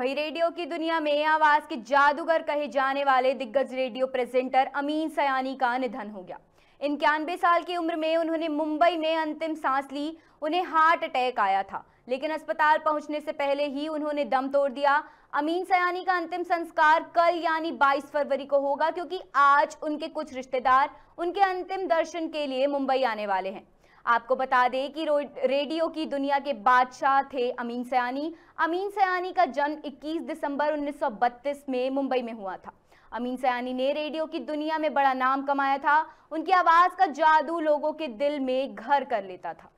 वही रेडियो की दुनिया में आवाज के जादूगर कहे जाने वाले दिग्गज रेडियो प्रेजेंटर अमीन सयानी का निधन हो गया इक्यानबे साल की उम्र में उन्होंने मुंबई में अंतिम सांस ली उन्हें हार्ट अटैक आया था लेकिन अस्पताल पहुंचने से पहले ही उन्होंने दम तोड़ दिया अमीन सयानी का अंतिम संस्कार कल यानी 22 फरवरी को होगा क्योंकि आज उनके कुछ रिश्तेदार उनके अंतिम दर्शन के लिए मुंबई आने वाले हैं आपको बता दें कि रेडियो की दुनिया के बादशाह थे अमीन सयानी अमीन सयानी का जन्म 21 दिसंबर 1932 में मुंबई में हुआ था अमीन सयानी ने रेडियो की दुनिया में बड़ा नाम कमाया था उनकी आवाज़ का जादू लोगों के दिल में घर कर लेता था